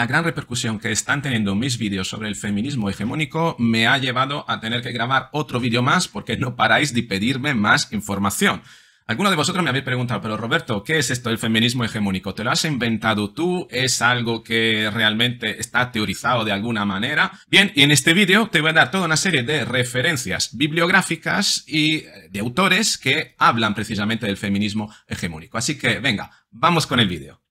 la gran repercusión que están teniendo mis vídeos sobre el feminismo hegemónico me ha llevado a tener que grabar otro vídeo más porque no paráis de pedirme más información. Algunos de vosotros me habéis preguntado, pero Roberto, ¿qué es esto del feminismo hegemónico? ¿Te lo has inventado tú? ¿Es algo que realmente está teorizado de alguna manera? Bien, y en este vídeo te voy a dar toda una serie de referencias bibliográficas y eh, de autores que hablan precisamente del feminismo hegemónico. Así que, venga, vamos con el vídeo.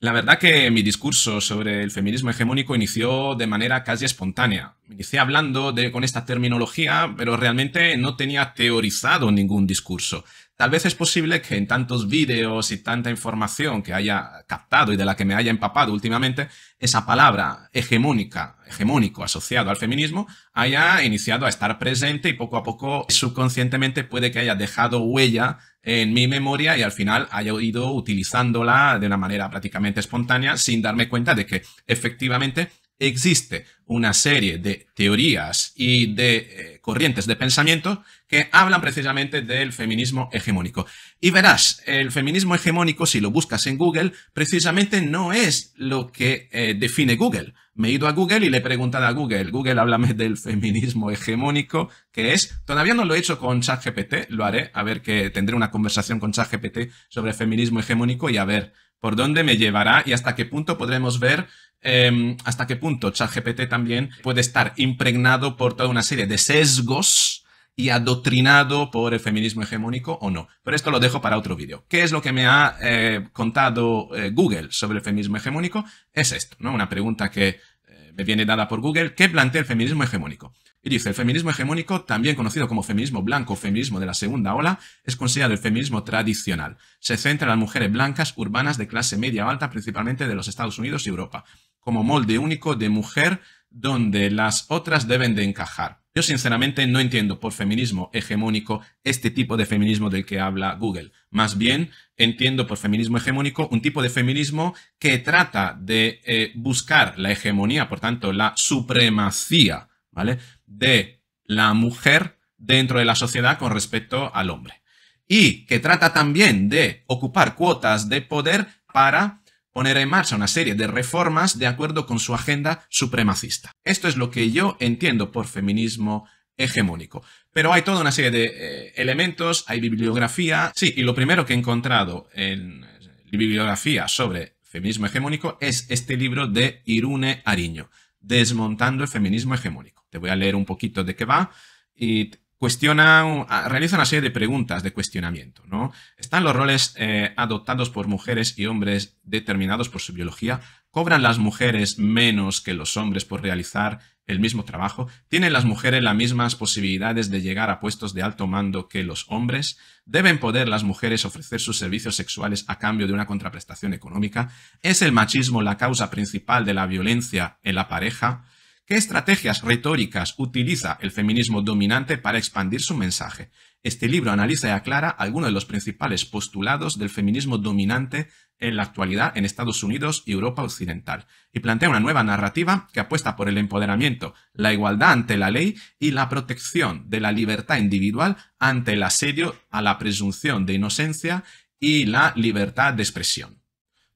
La verdad que mi discurso sobre el feminismo hegemónico inició de manera casi espontánea. Inicié hablando con esta terminología, pero realmente no tenía teorizado ningún discurso. Tal vez es posible que en tantos vídeos y tanta información que haya captado y de la que me haya empapado últimamente, esa palabra hegemónica, hegemónico asociado al feminismo, haya iniciado a estar presente y poco a poco subconscientemente puede que haya dejado huella en mi memoria y al final haya ido utilizándola de una manera prácticamente espontánea sin darme cuenta de que efectivamente existe una serie de teorías y de eh, corrientes de pensamiento que hablan precisamente del feminismo hegemónico. Y verás, el feminismo hegemónico, si lo buscas en Google, precisamente no es lo que eh, define Google. Me he ido a Google y le he preguntado a Google, Google, háblame del feminismo hegemónico, que es, todavía no lo he hecho con ChatGPT, lo haré, a ver que tendré una conversación con ChatGPT sobre feminismo hegemónico y a ver por dónde me llevará y hasta qué punto podremos ver Em, hasta qué punto ChatGPT también puede estar impregnado por toda una serie de sesgos y adoctrinado por el feminismo hegemónico o no. Pero esto lo dejo para otro vídeo. ¿Qué es lo que me ha eh, contado eh, Google sobre el feminismo hegemónico? Es esto, ¿no? Una pregunta que eh, me viene dada por Google. ¿Qué plantea el feminismo hegemónico? Y dice, el feminismo hegemónico, también conocido como feminismo blanco feminismo de la segunda ola, es considerado el feminismo tradicional. Se centra en las mujeres blancas urbanas de clase media alta, principalmente de los Estados Unidos y Europa como molde único de mujer donde las otras deben de encajar. Yo sinceramente no entiendo por feminismo hegemónico este tipo de feminismo del que habla Google. Más bien entiendo por feminismo hegemónico un tipo de feminismo que trata de eh, buscar la hegemonía, por tanto la supremacía, ¿vale? De la mujer dentro de la sociedad con respecto al hombre. Y que trata también de ocupar cuotas de poder para poner en marcha una serie de reformas de acuerdo con su agenda supremacista. Esto es lo que yo entiendo por feminismo hegemónico. Pero hay toda una serie de eh, elementos, hay bibliografía. Sí, y lo primero que he encontrado en bibliografía sobre feminismo hegemónico es este libro de Irune Ariño, Desmontando el feminismo hegemónico. Te voy a leer un poquito de qué va y cuestionan, ah, realiza una serie de preguntas de cuestionamiento. ¿no? ¿Están los roles eh, adoptados por mujeres y hombres determinados por su biología? ¿Cobran las mujeres menos que los hombres por realizar el mismo trabajo? ¿Tienen las mujeres las mismas posibilidades de llegar a puestos de alto mando que los hombres? ¿Deben poder las mujeres ofrecer sus servicios sexuales a cambio de una contraprestación económica? ¿Es el machismo la causa principal de la violencia en la pareja? ¿Qué estrategias retóricas utiliza el feminismo dominante para expandir su mensaje? Este libro analiza y aclara algunos de los principales postulados del feminismo dominante en la actualidad en Estados Unidos y Europa Occidental, y plantea una nueva narrativa que apuesta por el empoderamiento, la igualdad ante la ley y la protección de la libertad individual ante el asedio a la presunción de inocencia y la libertad de expresión.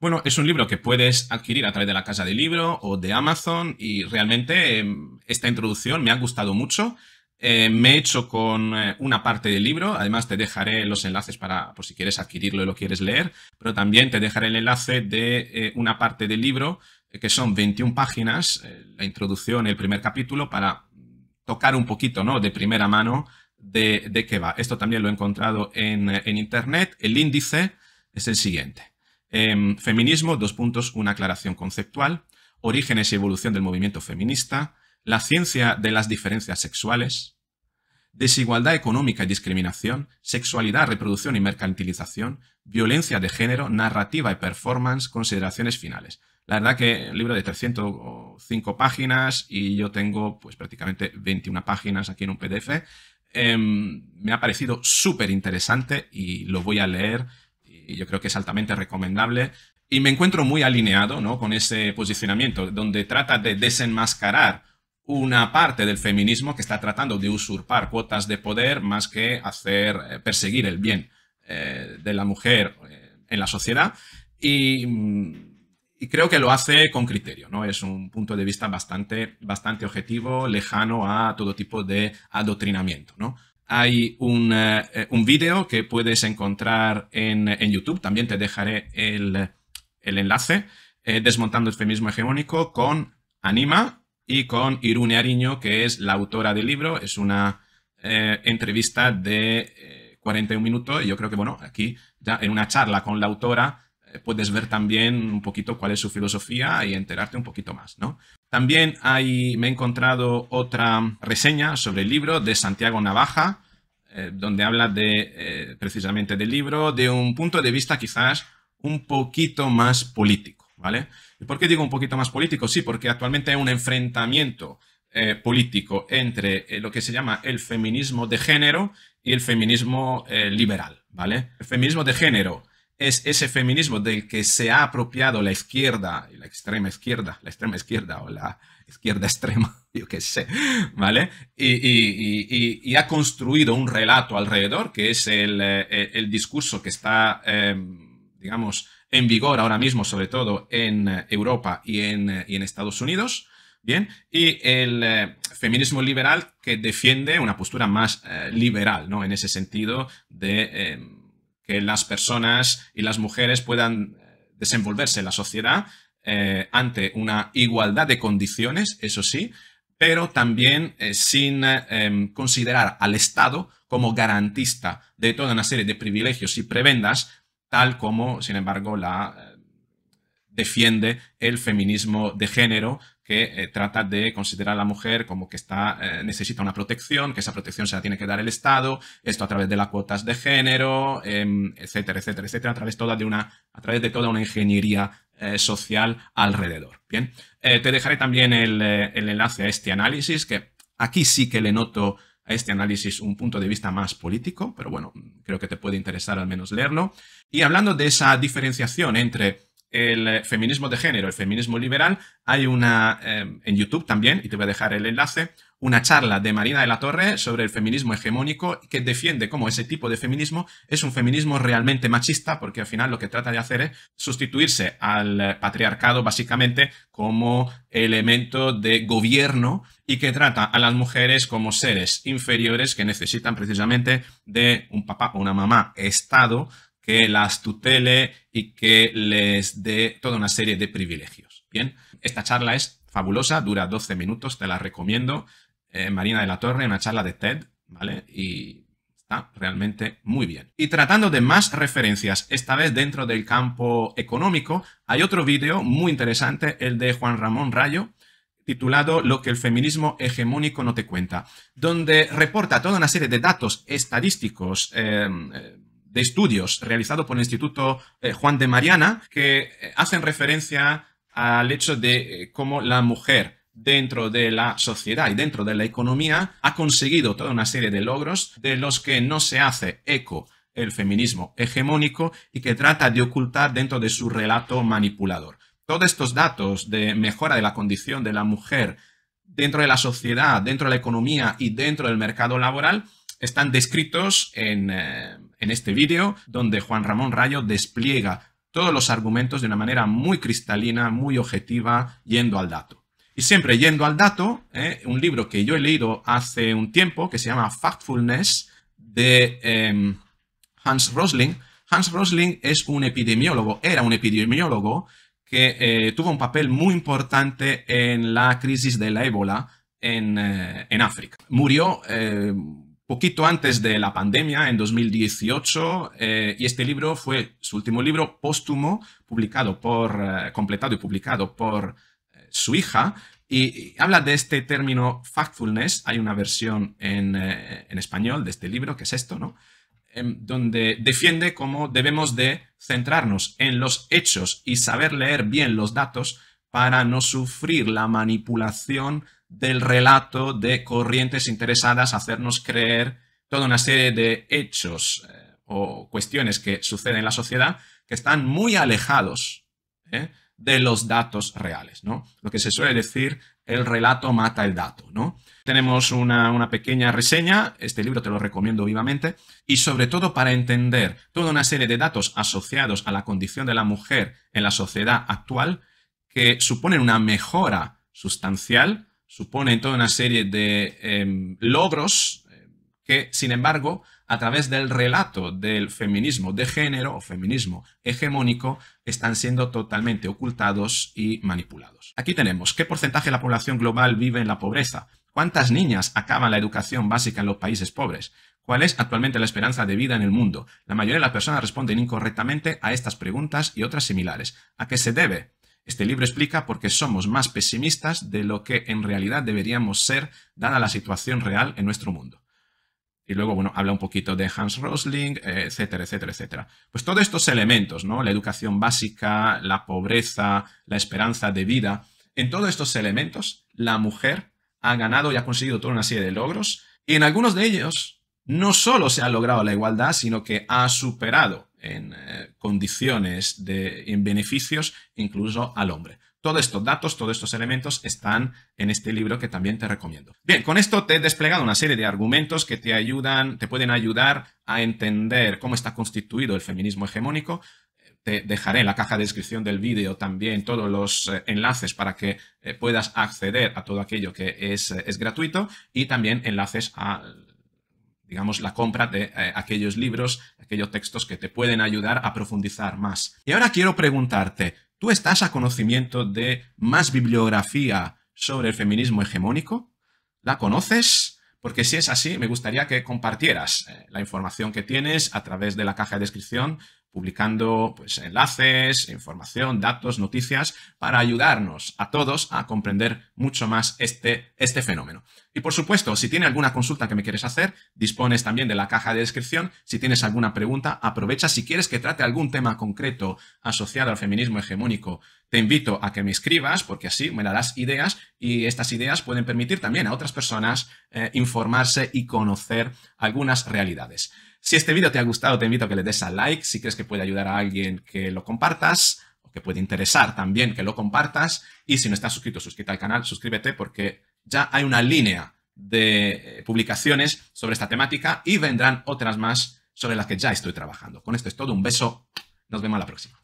Bueno, es un libro que puedes adquirir a través de la casa de libro o de Amazon y realmente em, esta introducción me ha gustado mucho. Em, me he hecho con eh, una parte del libro, además te dejaré los enlaces para, por si quieres adquirirlo y lo quieres leer, pero también te dejaré el enlace de eh, una parte del libro, eh, que son 21 páginas, la introducción, el primer capítulo, para tocar un poquito ¿no? de primera mano de, qué va. Esto también lo he encontrado en Internet. El índice es el siguiente. Em, feminismo, dos puntos, una aclaración conceptual, orígenes y evolución del movimiento feminista, la ciencia de las diferencias sexuales, desigualdad económica y discriminación, sexualidad, reproducción y mercantilización, violencia de género, narrativa y performance, consideraciones finales. La verdad que el libro de 305 páginas y yo tengo pues prácticamente 21 páginas aquí en un PDF. Em, me ha parecido súper interesante y lo voy a leer y yo creo que es altamente recomendable. Y me encuentro muy alineado ¿no? con ese posicionamiento, donde trata de desenmascarar una parte del feminismo que está tratando de usurpar cuotas de poder más que hacer eh, perseguir el bien eh, de la mujer eh, en la sociedad. Y, mm, y, creo que lo hace con criterio, ¿no? Es un punto de vista bastante, bastante objetivo, lejano a todo tipo de adoctrinamiento, ¿no? Hay eh, un, vídeo que puedes encontrar en, YouTube, también te dejaré el, enlace, eh, Desmontando el Feminismo Hegemónico con Anima y con Irune Ariño, que es la autora del libro. Es una eh, entrevista de 41 minutos y yo creo que, bueno, aquí ya en una charla con la autora eh, puedes ver también un poquito cuál es su filosofía y enterarte un poquito más, ¿no? También hay, me he encontrado otra reseña sobre el libro de Santiago Navaja, eh, donde habla de, eh, precisamente del libro, de un punto de vista quizás un poquito más político, ¿vale? por qué digo un poquito más político? Sí, porque actualmente hay un enfrentamiento político entre lo que se llama el feminismo de género y el feminismo liberal, ¿vale? El feminismo de género es ese feminismo del que se ha apropiado la izquierda, la extrema izquierda, la extrema izquierda o la izquierda extrema, yo qué sé, ¿vale? Y, ha construido un relato alrededor que es el, eh, discurso que está, em, digamos, en vigor ahora mismo, sobre todo en Europa y en, Estados Unidos, ¿bien? Y el eh, feminismo liberal que defiende una postura más eh, liberal, ¿no? En ese sentido de em, que las personas y las mujeres puedan eh, desenvolverse en la sociedad eh, ante una igualdad de condiciones, eso sí, pero también eh, sin em, considerar al Estado como garantista de toda una serie de privilegios y prebendas, tal como, sin embargo, la defiende el feminismo de género que eh, trata de considerar a la mujer como que está, eh, necesita una protección, que esa protección se la tiene que dar el Estado, esto a través de las cuotas de género, em, etcétera, etcétera, etcétera, a través, toda de una, a través de toda una ingeniería eh, social alrededor. Bien, te dejaré también el, enlace a este análisis, que aquí sí que le noto a este análisis un punto de vista más político, pero bueno, creo que te puede interesar al menos leerlo. Y hablando de esa diferenciación entre el eh, feminismo de género, el feminismo liberal, hay una, em, en YouTube también, y te voy a dejar el enlace, una charla de Marina de la Torre sobre el feminismo hegemónico que defiende cómo ese tipo de feminismo es un feminismo realmente machista, porque al final lo que trata de hacer es sustituirse al eh, patriarcado básicamente como elemento de gobierno y que trata a las mujeres como seres inferiores que necesitan precisamente de un papá o una mamá Estado que las tutele y que les dé toda una serie de privilegios. Bien, esta charla es fabulosa, dura 12 minutos, te la recomiendo. Eh, Marina de la Torre, una charla de TED, ¿vale? Y está realmente muy bien. Y tratando de más referencias, esta vez dentro del campo económico, hay otro vídeo muy interesante, el de Juan Ramón Rayo, titulado Lo que el feminismo hegemónico no te cuenta, donde reporta toda una serie de datos estadísticos. Eh, eh de estudios realizados por el Instituto eh, Juan de Mariana que eh, hacen referencia al hecho de eh, cómo la mujer dentro de la sociedad y dentro de la economía ha conseguido toda una serie de logros de los que no se hace eco el feminismo hegemónico y que trata de ocultar dentro de su relato manipulador. Todos estos datos de mejora de la condición de la mujer dentro de la sociedad, dentro de la economía y dentro del mercado laboral están descritos en en este vídeo, donde Juan Ramón Rayo despliega todos los argumentos de una manera muy cristalina, muy objetiva, yendo al dato. Y siempre yendo al dato, ¿eh? un libro que yo he leído hace un tiempo que se llama Factfulness de em, Hans Rosling. Hans Rosling es un epidemiólogo, era un epidemiólogo que eh, tuvo un papel muy importante en la crisis de la ébola en eh, África. Murió poquito antes de la pandemia, en 2018, eh, y este libro fue su último libro póstumo, publicado por, eh, completado y publicado por eh, su hija, y, habla de este término factfulness, hay una versión en, en español de este libro, que es esto, ¿no? Em, donde defiende cómo debemos de centrarnos en los hechos y saber leer bien los datos para no sufrir la manipulación del relato de corrientes interesadas a hacernos creer toda una serie de hechos eh, o cuestiones que suceden en la sociedad que están muy alejados eh, de los datos reales, ¿no? Lo que se suele decir, el relato mata el dato, ¿no? Tenemos una, una, pequeña reseña, este libro te lo recomiendo vivamente, y sobre todo para entender toda una serie de datos asociados a la condición de la mujer en la sociedad actual que suponen una mejora sustancial supone toda una serie de em, logros em, que, sin embargo, a través del relato del feminismo de género o feminismo hegemónico, están siendo totalmente ocultados y manipulados. Aquí tenemos qué porcentaje de la población global vive en la pobreza, cuántas niñas acaban la educación básica en los países pobres, ¿Cuál es actualmente la esperanza de vida en el mundo? La mayoría de las personas responden incorrectamente a estas preguntas y otras similares. ¿A qué se debe? Este libro explica por qué somos más pesimistas de lo que en realidad deberíamos ser, dada la situación real en nuestro mundo. Y luego, bueno, habla un poquito de Hans Rosling, etcétera, etcétera, etcétera. Pues todos estos elementos, ¿no? La educación básica, la pobreza, la esperanza de vida, en todos estos elementos, la mujer ha ganado y ha conseguido toda una serie de logros, y en algunos de ellos, no solo se ha logrado la igualdad, sino que ha superado en eh, condiciones, de, en beneficios incluso al hombre. Todos estos datos, todos estos elementos están en este libro que también te recomiendo. Bien, con esto te he desplegado una serie de argumentos que te ayudan, te pueden ayudar a entender cómo está constituido el feminismo hegemónico. Te dejaré en la caja de descripción del vídeo también todos los eh, enlaces para que eh, puedas acceder a todo aquello que es, es gratuito y también enlaces a digamos, la compra de eh, aquellos libros, aquellos textos que te pueden ayudar a profundizar más. Y ahora quiero preguntarte, ¿tú estás a conocimiento de más bibliografía sobre el feminismo hegemónico? ¿La conoces? Porque si es así, me gustaría que compartieras eh, la información que tienes a través de la caja de descripción publicando pues, enlaces, información, datos, noticias, para ayudarnos a todos a comprender mucho más este, este fenómeno. Y por supuesto, si tiene alguna consulta que me quieres hacer, dispones también de la caja de descripción. Si tienes alguna pregunta, aprovecha. Si quieres que trate algún tema concreto asociado al feminismo hegemónico, te invito a que me escribas, porque así me darás ideas y estas ideas pueden permitir también a otras personas eh, informarse y conocer algunas realidades. Si este vídeo te ha gustado, te invito a que le des a like. Si crees que puede ayudar a alguien, que lo compartas o que puede interesar también, que lo compartas. Y si no estás suscrito, suscríbete al canal, suscríbete porque ya hay una línea de eh, publicaciones sobre esta temática y vendrán otras más sobre las que ya estoy trabajando. Con esto es todo. Un beso. Nos vemos la próxima.